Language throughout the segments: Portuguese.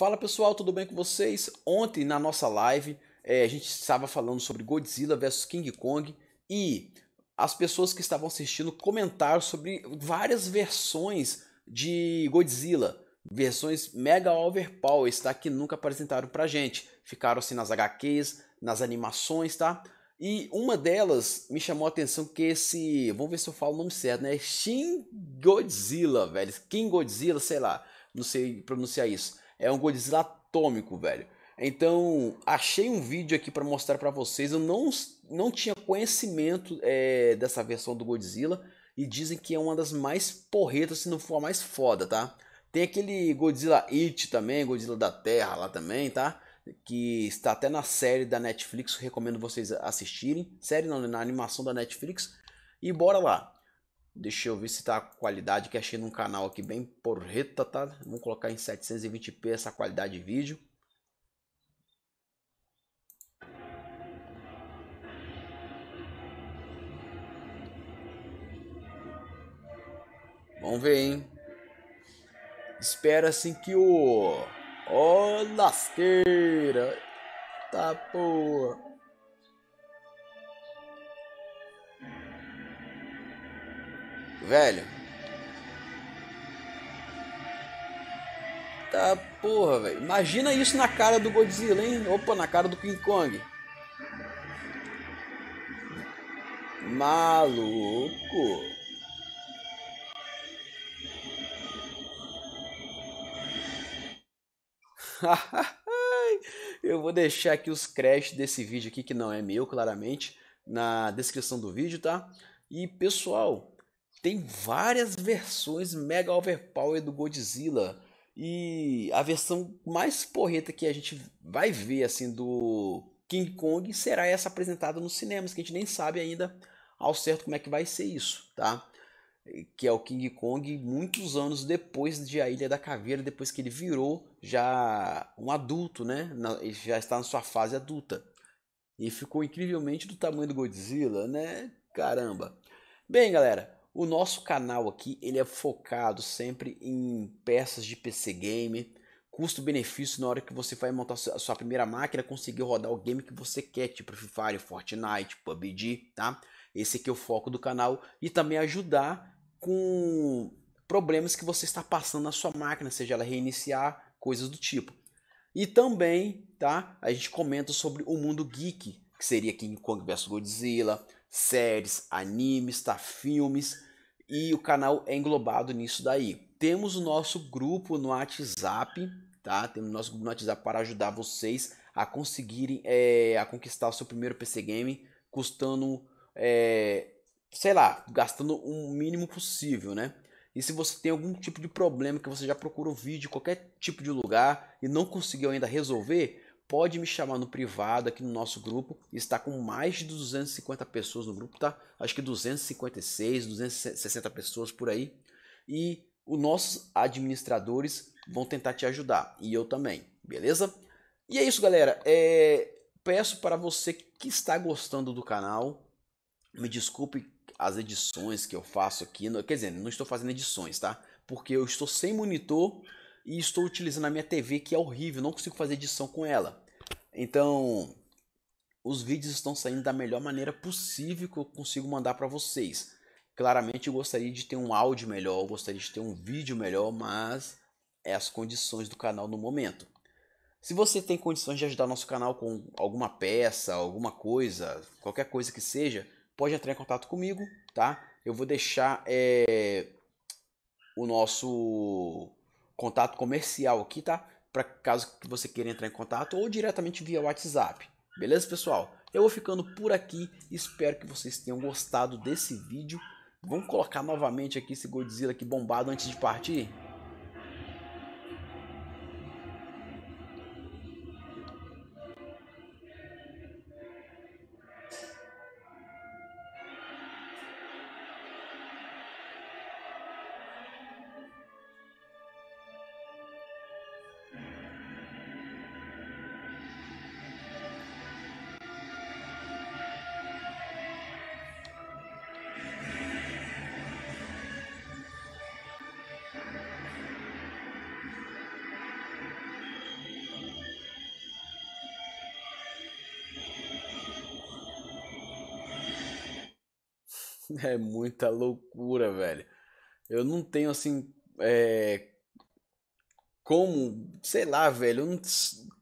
Fala pessoal, tudo bem com vocês? Ontem na nossa live é, a gente estava falando sobre Godzilla versus King Kong e as pessoas que estavam assistindo comentaram sobre várias versões de Godzilla. Versões mega overpower, tá? Que nunca apresentaram pra gente. Ficaram assim nas HQs, nas animações, tá? E uma delas me chamou a atenção que esse... Vamos ver se eu falo o nome certo, né? Shin Godzilla, velho. King Godzilla, sei lá. Não sei pronunciar isso. É um Godzilla atômico, velho. Então, achei um vídeo aqui para mostrar para vocês. Eu não, não tinha conhecimento é, dessa versão do Godzilla. E dizem que é uma das mais porretas, se não for a mais foda, tá? Tem aquele Godzilla It também, Godzilla da Terra lá também, tá? Que está até na série da Netflix, recomendo vocês assistirem. Série não, né? na animação da Netflix. E bora lá. Deixa eu ver se tá a qualidade que achei num canal aqui bem porreta, tá? Vamos colocar em 720p essa qualidade de vídeo. Vamos ver, hein? espera assim que o... Ó, oh, lasqueira! Tá porra! Velho. Tá porra, velho. Imagina isso na cara do Godzilla, hein? Opa, na cara do King Kong. Maluco. Eu vou deixar aqui os créditos desse vídeo aqui, que não é meu, claramente, na descrição do vídeo, tá? E pessoal, tem várias versões mega overpower do Godzilla. E a versão mais porreta que a gente vai ver assim do King Kong será essa apresentada nos cinemas, que a gente nem sabe ainda ao certo como é que vai ser isso, tá? Que é o King Kong muitos anos depois de A Ilha da Caveira, depois que ele virou já um adulto, né? Ele já está na sua fase adulta. E ficou incrivelmente do tamanho do Godzilla, né? Caramba. Bem, galera, o nosso canal aqui ele é focado sempre em peças de PC game, custo-benefício na hora que você vai montar a sua primeira máquina, conseguir rodar o game que você quer, tipo Free Fire, Fortnite, PUBG, tá? Esse aqui é o foco do canal e também ajudar com problemas que você está passando na sua máquina, seja ela reiniciar, coisas do tipo. E também, tá? A gente comenta sobre o mundo geek, que seria King Kong vs Godzilla, séries, animes, tá, filmes e o canal é englobado nisso daí. Temos o nosso grupo no WhatsApp, tá? Temos o nosso grupo no WhatsApp para ajudar vocês a conseguirem é, a conquistar o seu primeiro PC game custando, é, sei lá, gastando o um mínimo possível, né? E se você tem algum tipo de problema que você já procurou vídeo em qualquer tipo de lugar e não conseguiu ainda resolver, pode me chamar no privado aqui no nosso grupo. Está com mais de 250 pessoas no grupo, tá? Acho que 256, 260 pessoas por aí. E os nossos administradores vão tentar te ajudar e eu também, beleza? E é isso, galera. É... Peço para você que está gostando do canal, me desculpe as edições que eu faço aqui. Quer dizer, não estou fazendo edições, tá? Porque eu estou sem monitor e estou utilizando a minha TV que é horrível, não consigo fazer edição com ela. Então, os vídeos estão saindo da melhor maneira possível que eu consigo mandar para vocês. Claramente eu gostaria de ter um áudio melhor, eu gostaria de ter um vídeo melhor, mas é as condições do canal no momento. Se você tem condições de ajudar nosso canal com alguma peça, alguma coisa, qualquer coisa que seja, pode entrar em contato comigo, tá? Eu vou deixar é, o nosso contato comercial aqui, tá? Para caso que você queira entrar em contato ou diretamente via WhatsApp. Beleza, pessoal? Eu vou ficando por aqui. Espero que vocês tenham gostado desse vídeo. Vamos colocar novamente aqui esse Godzilla aqui bombado antes de partir? É muita loucura, velho. Eu não tenho assim. É... Como, sei lá, velho, não...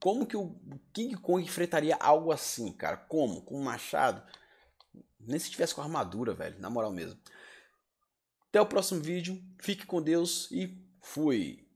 como que o King Kong enfrentaria algo assim, cara? Como? Com um machado? Nem se tivesse com armadura, velho, na moral mesmo. Até o próximo vídeo, fique com Deus e fui!